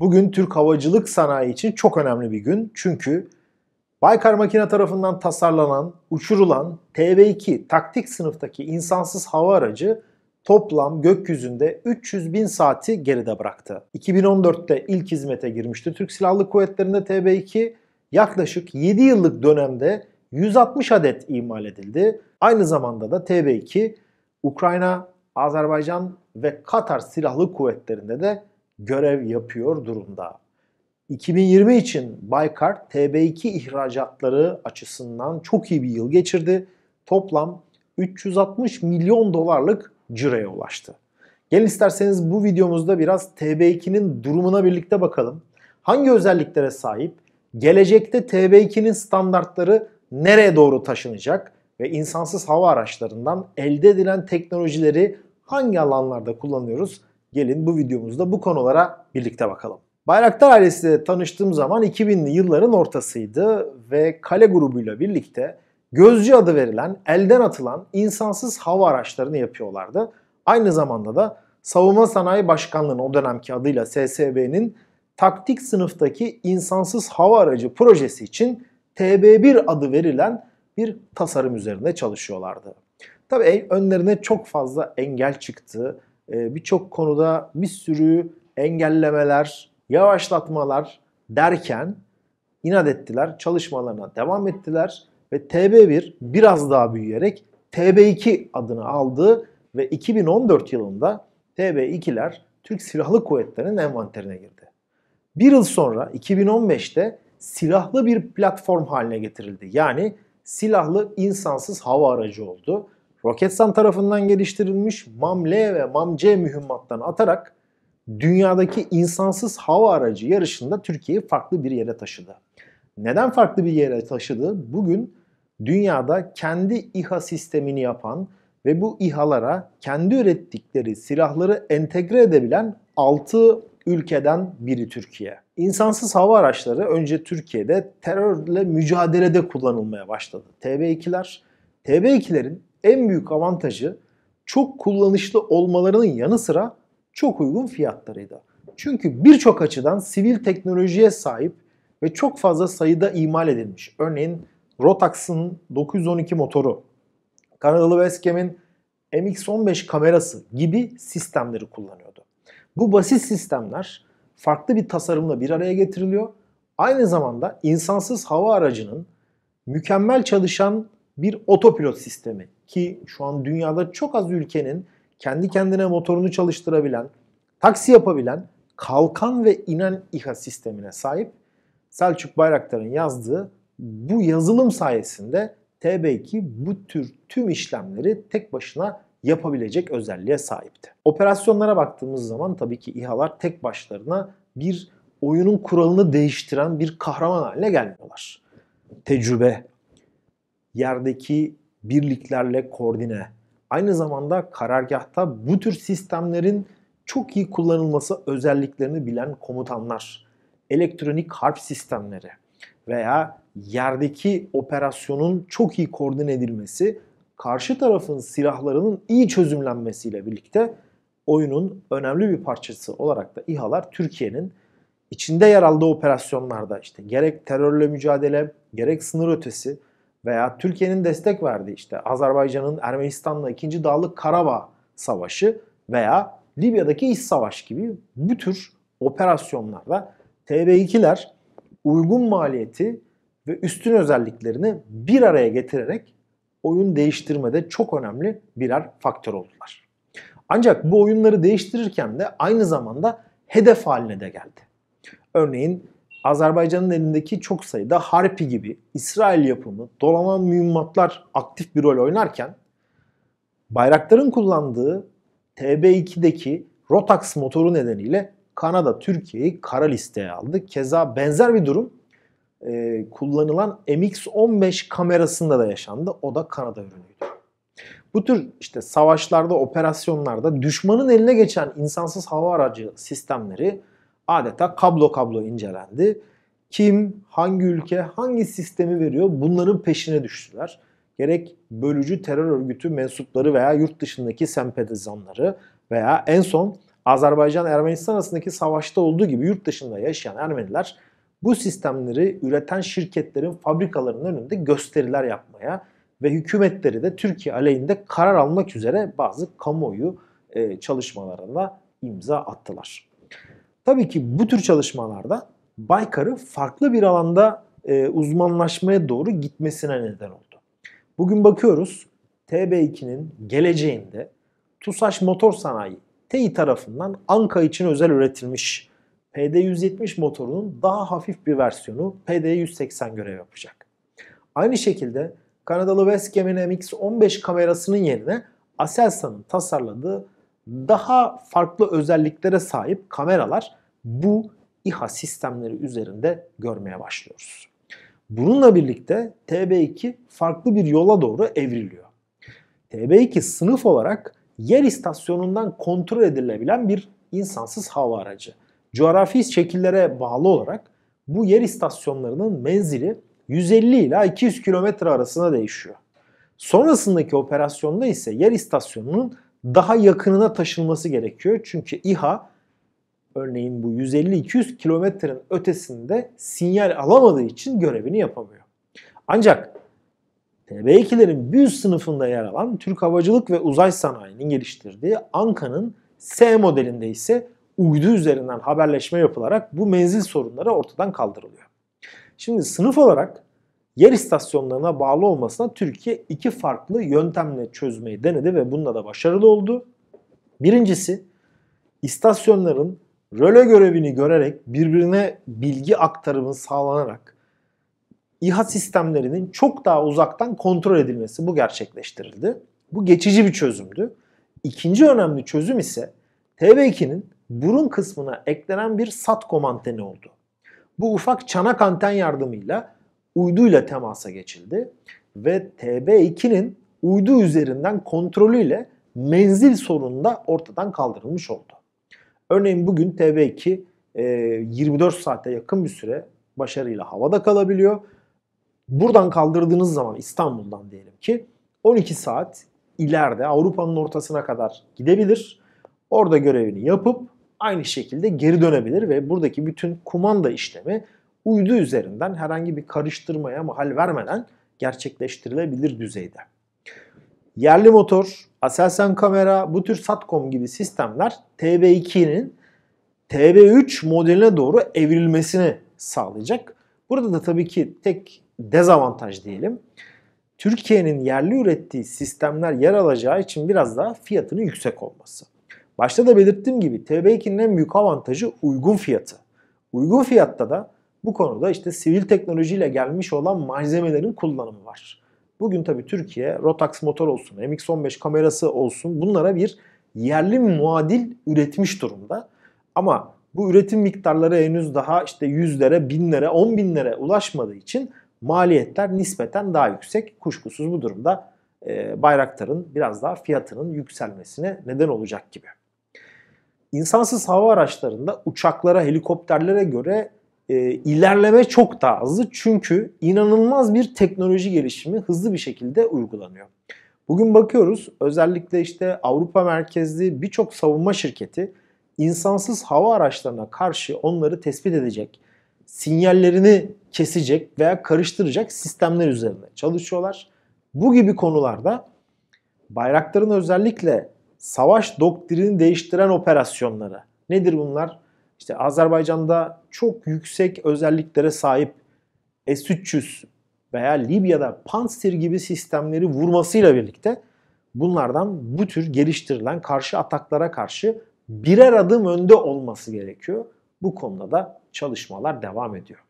Bugün Türk havacılık sanayi için çok önemli bir gün. Çünkü Baykar Makina tarafından tasarlanan, uçurulan TB2 taktik sınıftaki insansız hava aracı toplam gökyüzünde 300 bin saati geride bıraktı. 2014'te ilk hizmete girmişti Türk Silahlı Kuvvetleri'nde TB2. Yaklaşık 7 yıllık dönemde 160 adet imal edildi. Aynı zamanda da TB2 Ukrayna, Azerbaycan ve Katar Silahlı Kuvvetleri'nde de görev yapıyor durumda. 2020 için Baykar TB2 ihracatları açısından çok iyi bir yıl geçirdi. Toplam 360 milyon dolarlık ciroya ulaştı. Gelin isterseniz bu videomuzda biraz TB2'nin durumuna birlikte bakalım. Hangi özelliklere sahip? Gelecekte TB2'nin standartları nereye doğru taşınacak? Ve insansız hava araçlarından elde edilen teknolojileri hangi alanlarda kullanıyoruz? Gelin bu videomuzda bu konulara birlikte bakalım. Bayraktar ailesiyle tanıştığım zaman 2000'li yılların ortasıydı ve Kale grubuyla birlikte Gözcü adı verilen elden atılan insansız hava araçlarını yapıyorlardı. Aynı zamanda da Savunma Sanayi Başkanlığı'nın o dönemki adıyla SSB'nin taktik sınıftaki insansız hava aracı projesi için TB1 adı verilen bir tasarım üzerinde çalışıyorlardı. Tabii önlerine çok fazla engel çıktı e, birçok konuda bir sürü engellemeler, yavaşlatmalar derken inat ettiler, çalışmalarına devam ettiler ve TB1 biraz daha büyüyerek TB2 adını aldı ve 2014 yılında TB2'ler Türk Silahlı Kuvvetleri'nin envanterine girdi. Bir yıl sonra 2015'te silahlı bir platform haline getirildi. Yani silahlı insansız hava aracı oldu. Roketsan tarafından geliştirilmiş MAM-L ve MAM-C mühimmattan atarak dünyadaki insansız hava aracı yarışında Türkiye'yi farklı bir yere taşıdı. Neden farklı bir yere taşıdı? Bugün dünyada kendi İHA sistemini yapan ve bu İHA'lara kendi ürettikleri silahları entegre edebilen 6 ülkeden biri Türkiye. İnsansız hava araçları önce Türkiye'de terörle mücadelede kullanılmaya başladı. TB2'ler, TB2'lerin en büyük avantajı çok kullanışlı olmalarının yanı sıra çok uygun fiyatlarıydı. Çünkü birçok açıdan sivil teknolojiye sahip ve çok fazla sayıda imal edilmiş. Örneğin Rotax'ın 912 motoru, Kanadalı Westcam'in MX-15 kamerası gibi sistemleri kullanıyordu. Bu basit sistemler farklı bir tasarımla bir araya getiriliyor. Aynı zamanda insansız hava aracının mükemmel çalışan bir otopilot sistemi ki şu an dünyada çok az ülkenin kendi kendine motorunu çalıştırabilen, taksi yapabilen, kalkan ve inen İHA sistemine sahip Selçuk Bayraktar'ın yazdığı bu yazılım sayesinde TB2 bu tür tüm işlemleri tek başına yapabilecek özelliğe sahipti. Operasyonlara baktığımız zaman tabii ki İHA'lar tek başlarına bir oyunun kuralını değiştiren bir kahraman haline gelmiyorlar. Tecrübe, yerdeki birliklerle koordine. Aynı zamanda karargahta bu tür sistemlerin çok iyi kullanılması özelliklerini bilen komutanlar, elektronik harp sistemleri veya yerdeki operasyonun çok iyi koordine edilmesi, karşı tarafın silahlarının iyi çözümlenmesiyle birlikte oyunun önemli bir parçası olarak da İHA'lar Türkiye'nin içinde yer aldığı operasyonlarda işte gerek terörle mücadele, gerek sınır ötesi, veya Türkiye'nin destek verdiği işte Azerbaycan'ın Ermenistan'la 2. Dağlık Karabağ Savaşı veya Libya'daki iş Savaş gibi bu tür operasyonlarda TB2'ler uygun maliyeti ve üstün özelliklerini bir araya getirerek oyun değiştirmede çok önemli birer faktör oldular. Ancak bu oyunları değiştirirken de aynı zamanda hedef haline de geldi. Örneğin Azerbaycan'ın elindeki çok sayıda Harpi gibi İsrail yapımı dolanan mühimmatlar aktif bir rol oynarken Bayraktar'ın kullandığı TB2'deki Rotax motoru nedeniyle Kanada Türkiye'yi kara listeye aldı. Keza benzer bir durum e, kullanılan MX-15 kamerasında da yaşandı. O da Kanada ürünüydü. Bu tür işte savaşlarda, operasyonlarda düşmanın eline geçen insansız hava aracı sistemleri adeta kablo kablo incelendi. Kim, hangi ülke, hangi sistemi veriyor bunların peşine düştüler. Gerek bölücü terör örgütü mensupları veya yurt dışındaki sempatizanları veya en son Azerbaycan-Ermenistan arasındaki savaşta olduğu gibi yurt dışında yaşayan Ermeniler bu sistemleri üreten şirketlerin fabrikalarının önünde gösteriler yapmaya ve hükümetleri de Türkiye aleyhinde karar almak üzere bazı kamuoyu e, çalışmalarına imza attılar. Tabii ki bu tür çalışmalarda Baykar'ı farklı bir alanda e, uzmanlaşmaya doğru gitmesine neden oldu. Bugün bakıyoruz TB2'nin geleceğinde TUSAŞ Motor Sanayi TEİ tarafından Anka için özel üretilmiş PD170 motorunun daha hafif bir versiyonu PD180 görev yapacak. Aynı şekilde Kanadalı Westcam'in MX-15 kamerasının yerine Aselsan'ın tasarladığı daha farklı özelliklere sahip kameralar bu İHA sistemleri üzerinde görmeye başlıyoruz. Bununla birlikte TB2 farklı bir yola doğru evriliyor. TB2 sınıf olarak yer istasyonundan kontrol edilebilen bir insansız hava aracı. Coğrafi şekillere bağlı olarak bu yer istasyonlarının menzili 150 ila 200 kilometre arasında değişiyor. Sonrasındaki operasyonda ise yer istasyonunun daha yakınına taşınması gerekiyor. Çünkü İHA örneğin bu 150-200 kilometrenin ötesinde sinyal alamadığı için görevini yapamıyor. Ancak TB2'lerin bir sınıfında yer alan Türk Havacılık ve Uzay Sanayi'nin geliştirdiği Anka'nın S modelinde ise uydu üzerinden haberleşme yapılarak bu menzil sorunları ortadan kaldırılıyor. Şimdi sınıf olarak yer istasyonlarına bağlı olmasına Türkiye iki farklı yöntemle çözmeyi denedi ve bununla da başarılı oldu. Birincisi istasyonların röle görevini görerek birbirine bilgi aktarımı sağlanarak İHA sistemlerinin çok daha uzaktan kontrol edilmesi bu gerçekleştirildi. Bu geçici bir çözümdü. İkinci önemli çözüm ise TB2'nin burun kısmına eklenen bir sat anteni oldu. Bu ufak çanak anten yardımıyla uyduyla temasa geçildi ve TB2'nin uydu üzerinden kontrolüyle menzil sorunu da ortadan kaldırılmış oldu. Örneğin bugün TB2 24 e, saate yakın bir süre başarıyla havada kalabiliyor. Buradan kaldırdığınız zaman İstanbul'dan diyelim ki 12 saat ileride Avrupa'nın ortasına kadar gidebilir. Orada görevini yapıp aynı şekilde geri dönebilir ve buradaki bütün kumanda işlemi uydu üzerinden herhangi bir karıştırmaya mahal vermeden gerçekleştirilebilir düzeyde. Yerli motor, Aselsan kamera, bu tür Satcom gibi sistemler TB2'nin TB3 modeline doğru evrilmesini sağlayacak. Burada da tabii ki tek dezavantaj diyelim. Türkiye'nin yerli ürettiği sistemler yer alacağı için biraz daha fiyatının yüksek olması. Başta da belirttiğim gibi TB2'nin en büyük avantajı uygun fiyatı. Uygun fiyatta da bu konuda işte sivil teknolojiyle gelmiş olan malzemelerin kullanımı var. Bugün tabii Türkiye Rotax motor olsun, MX-15 kamerası olsun bunlara bir yerli muadil üretmiş durumda. Ama bu üretim miktarları henüz daha işte yüzlere, binlere, on binlere ulaşmadığı için maliyetler nispeten daha yüksek. Kuşkusuz bu durumda e, Bayraktar'ın biraz daha fiyatının yükselmesine neden olacak gibi. İnsansız hava araçlarında uçaklara, helikopterlere göre e, ilerleme çok daha hızlı çünkü inanılmaz bir teknoloji gelişimi hızlı bir şekilde uygulanıyor. Bugün bakıyoruz özellikle işte Avrupa merkezli birçok savunma şirketi insansız hava araçlarına karşı onları tespit edecek, sinyallerini kesecek veya karıştıracak sistemler üzerine çalışıyorlar. Bu gibi konularda bayrakların özellikle savaş doktrini değiştiren operasyonları nedir bunlar? İşte Azerbaycan'da çok yüksek özelliklere sahip S-300 veya Libya'da Panzer gibi sistemleri vurmasıyla birlikte bunlardan bu tür geliştirilen karşı ataklara karşı birer adım önde olması gerekiyor. Bu konuda da çalışmalar devam ediyor.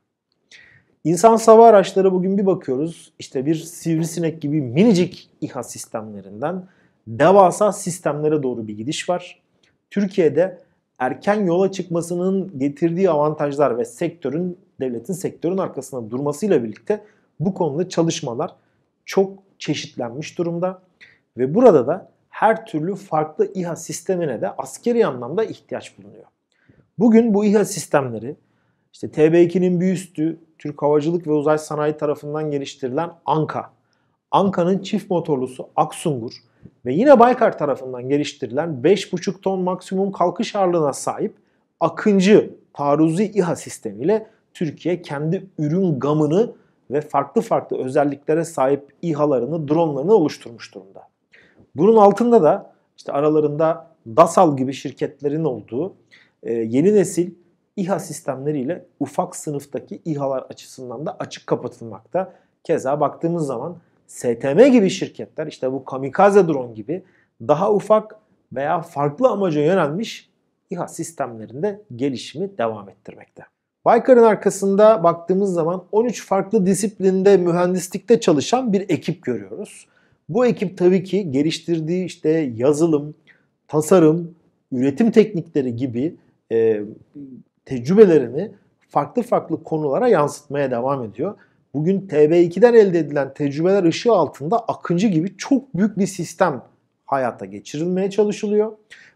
İnsan sava araçları bugün bir bakıyoruz İşte bir sivrisinek gibi minicik İHA sistemlerinden devasa sistemlere doğru bir gidiş var. Türkiye'de erken yola çıkmasının getirdiği avantajlar ve sektörün, devletin sektörün arkasında durmasıyla birlikte bu konuda çalışmalar çok çeşitlenmiş durumda. Ve burada da her türlü farklı İHA sistemine de askeri anlamda ihtiyaç bulunuyor. Bugün bu İHA sistemleri işte TB2'nin bir üstü Türk Havacılık ve Uzay Sanayi tarafından geliştirilen ANKA. ANKA'nın çift motorlusu Aksungur ve yine Baykar tarafından geliştirilen 5,5 ton maksimum kalkış ağırlığına sahip Akıncı taarruzi İHA sistemiyle Türkiye kendi ürün gamını ve farklı farklı özelliklere sahip İHA'larını, dronlarını oluşturmuş durumda. Bunun altında da işte aralarında DASAL gibi şirketlerin olduğu e, yeni nesil İHA sistemleriyle ufak sınıftaki İHA'lar açısından da açık kapatılmakta. Keza baktığımız zaman STM gibi şirketler işte bu kamikaze drone gibi daha ufak veya farklı amaca yönelmiş İHA sistemlerinde gelişimi devam ettirmekte. Baykar'ın arkasında baktığımız zaman 13 farklı disiplinde mühendislikte çalışan bir ekip görüyoruz. Bu ekip tabii ki geliştirdiği işte yazılım, tasarım, üretim teknikleri gibi e, tecrübelerini farklı farklı konulara yansıtmaya devam ediyor bugün TB2'den elde edilen tecrübeler ışığı altında Akıncı gibi çok büyük bir sistem hayata geçirilmeye çalışılıyor.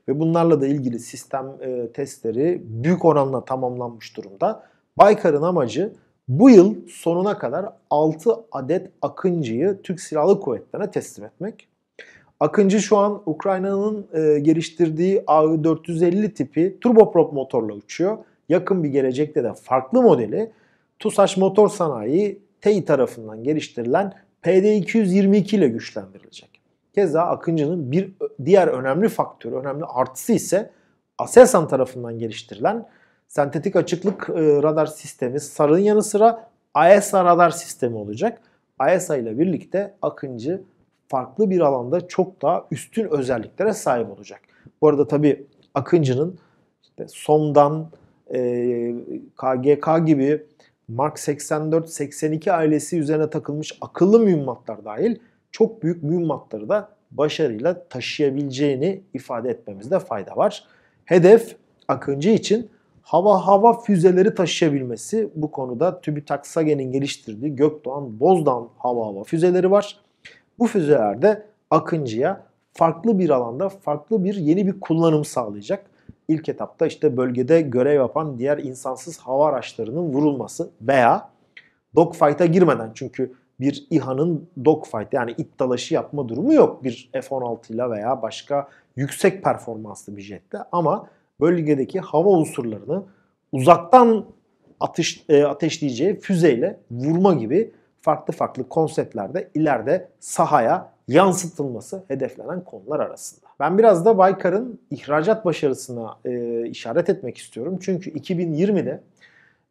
Ve bunlarla da ilgili sistem e, testleri büyük oranla tamamlanmış durumda. Baykar'ın amacı bu yıl sonuna kadar 6 adet Akıncı'yı Türk Silahlı Kuvvetleri'ne teslim etmek. Akıncı şu an Ukrayna'nın e, geliştirdiği AU-450 tipi turboprop motorla uçuyor. Yakın bir gelecekte de farklı modeli TUSAŞ Motor Sanayi TEİ tarafından geliştirilen PD222 ile güçlendirilecek. Keza Akıncı'nın bir diğer önemli faktörü, önemli artısı ise Aselsan tarafından geliştirilen sentetik açıklık e, radar sistemi SAR'ın yanı sıra AESA e radar sistemi olacak. AESA e ile birlikte Akıncı farklı bir alanda çok daha üstün özelliklere sahip olacak. Bu arada tabii Akıncı'nın işte SOM'dan, e, KGK gibi Mark 84, 82 ailesi üzerine takılmış akıllı mühimmatlar dahil çok büyük mühimmatları da başarıyla taşıyabileceğini ifade etmemizde fayda var. Hedef Akıncı için hava hava füzeleri taşıyabilmesi. Bu konuda TÜBİTAK SAGE'nin geliştirdiği Gökdoğan, Bozdan hava hava füzeleri var. Bu füzelerde Akıncı'ya farklı bir alanda farklı bir yeni bir kullanım sağlayacak ilk etapta işte bölgede görev yapan diğer insansız hava araçlarının vurulması veya dogfight'a girmeden çünkü bir İHA'nın dogfight yani it dalaşı yapma durumu yok bir F-16 ile veya başka yüksek performanslı bir jette ama bölgedeki hava unsurlarını uzaktan ateş, e, ateşleyeceği füzeyle vurma gibi farklı farklı konseptlerde ileride sahaya yansıtılması hedeflenen konular arasında. Ben biraz da Baykar'ın ihracat başarısına e, işaret etmek istiyorum. Çünkü 2020'de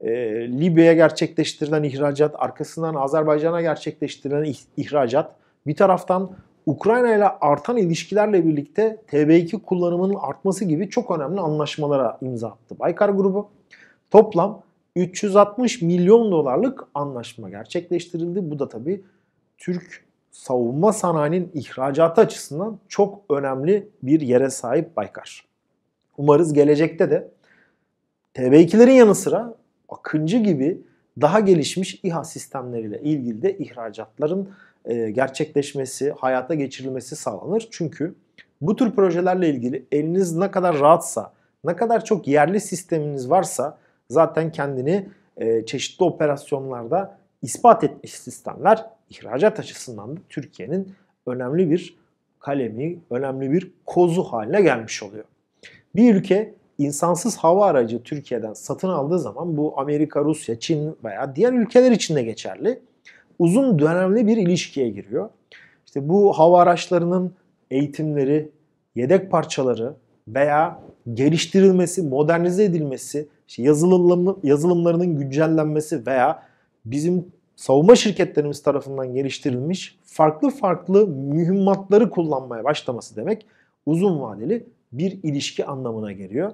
e, Libya'ya gerçekleştirilen ihracat, arkasından Azerbaycan'a gerçekleştirilen ihracat, bir taraftan Ukrayna ile artan ilişkilerle birlikte TB2 kullanımının artması gibi çok önemli anlaşmalara imza attı Baykar grubu. Toplam 360 milyon dolarlık anlaşma gerçekleştirildi. Bu da tabii Türk savunma sanayinin ihracatı açısından çok önemli bir yere sahip Baykar. Umarız gelecekte de TB2'lerin yanı sıra Akıncı gibi daha gelişmiş İHA sistemleriyle ilgili de ihracatların e, gerçekleşmesi, hayata geçirilmesi sağlanır. Çünkü bu tür projelerle ilgili eliniz ne kadar rahatsa, ne kadar çok yerli sisteminiz varsa zaten kendini e, çeşitli operasyonlarda ispat etmiş sistemler ihracat açısından da Türkiye'nin önemli bir kalemi, önemli bir kozu haline gelmiş oluyor. Bir ülke insansız hava aracı Türkiye'den satın aldığı zaman bu Amerika, Rusya, Çin veya diğer ülkeler için de geçerli. Uzun dönemli bir ilişkiye giriyor. İşte bu hava araçlarının eğitimleri, yedek parçaları veya geliştirilmesi, modernize edilmesi, işte yazılımlarının güncellenmesi veya bizim savunma şirketlerimiz tarafından geliştirilmiş farklı farklı mühimmatları kullanmaya başlaması demek uzun vadeli bir ilişki anlamına geliyor.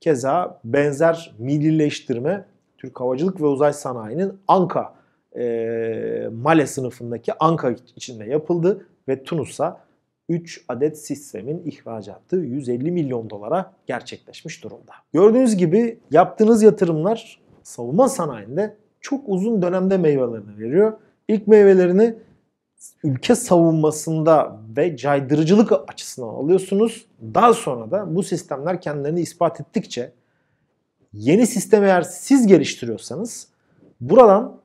Keza benzer millileştirme Türk Havacılık ve Uzay Sanayi'nin Anka e, Male sınıfındaki Anka içinde yapıldı ve Tunus'a 3 adet sistemin ihracatı 150 milyon dolara gerçekleşmiş durumda. Gördüğünüz gibi yaptığınız yatırımlar savunma sanayinde çok uzun dönemde meyvelerini veriyor. İlk meyvelerini ülke savunmasında ve caydırıcılık açısından alıyorsunuz. Daha sonra da bu sistemler kendilerini ispat ettikçe yeni sistemi eğer siz geliştiriyorsanız buradan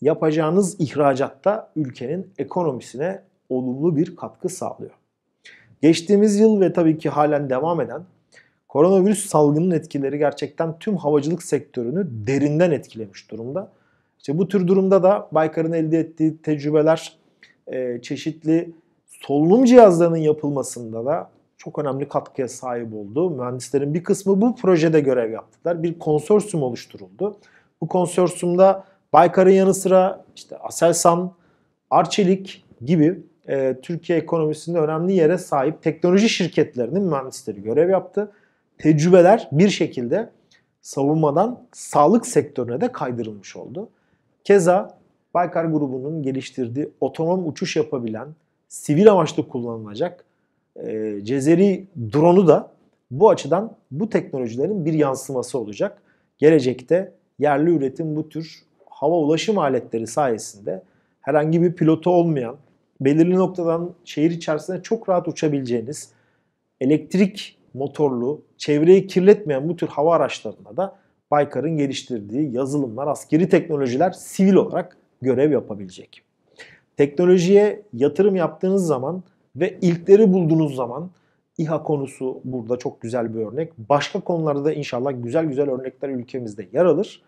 yapacağınız ihracatta ülkenin ekonomisine olumlu bir katkı sağlıyor. Geçtiğimiz yıl ve tabii ki halen devam eden koronavirüs salgının etkileri gerçekten tüm havacılık sektörünü derinden etkilemiş durumda. İşte bu tür durumda da Baykar'ın elde ettiği tecrübeler e, çeşitli solunum cihazlarının yapılmasında da çok önemli katkıya sahip oldu. Mühendislerin bir kısmı bu projede görev yaptılar. Bir konsorsiyum oluşturuldu. Bu konsorsiyumda Baykar'ın yanı sıra işte Aselsan, Arçelik gibi e, Türkiye ekonomisinde önemli yere sahip teknoloji şirketlerinin mühendisleri görev yaptı. Tecrübeler bir şekilde savunmadan sağlık sektörüne de kaydırılmış oldu. Keza Baykar grubunun geliştirdiği otonom uçuş yapabilen, sivil amaçlı kullanılacak e, Cezeri drone'u da bu açıdan bu teknolojilerin bir yansıması olacak. Gelecekte yerli üretim bu tür hava ulaşım aletleri sayesinde herhangi bir pilotu olmayan, belirli noktadan şehir içerisinde çok rahat uçabileceğiniz, elektrik motorlu, çevreyi kirletmeyen bu tür hava araçlarına da Baykar'ın geliştirdiği yazılımlar, askeri teknolojiler sivil olarak görev yapabilecek. Teknolojiye yatırım yaptığınız zaman ve ilkleri bulduğunuz zaman İHA konusu burada çok güzel bir örnek. Başka konularda da inşallah güzel güzel örnekler ülkemizde yer alır.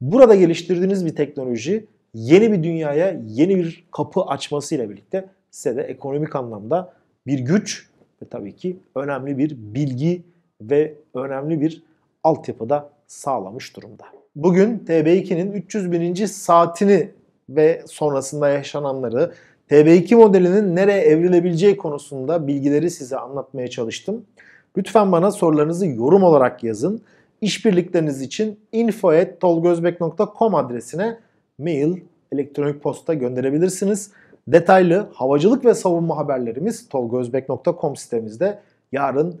Burada geliştirdiğiniz bir teknoloji yeni bir dünyaya yeni bir kapı açmasıyla birlikte size de ekonomik anlamda bir güç ve tabii ki önemli bir bilgi ve önemli bir altyapıda sağlamış durumda. Bugün TB2'nin 301. saatini ve sonrasında yaşananları TB2 modelinin nereye evrilebileceği konusunda bilgileri size anlatmaya çalıştım. Lütfen bana sorularınızı yorum olarak yazın. İşbirlikleriniz için info@tolgozbek.com adresine mail, elektronik posta gönderebilirsiniz. Detaylı havacılık ve savunma haberlerimiz tolgozbek.com sitemizde yarın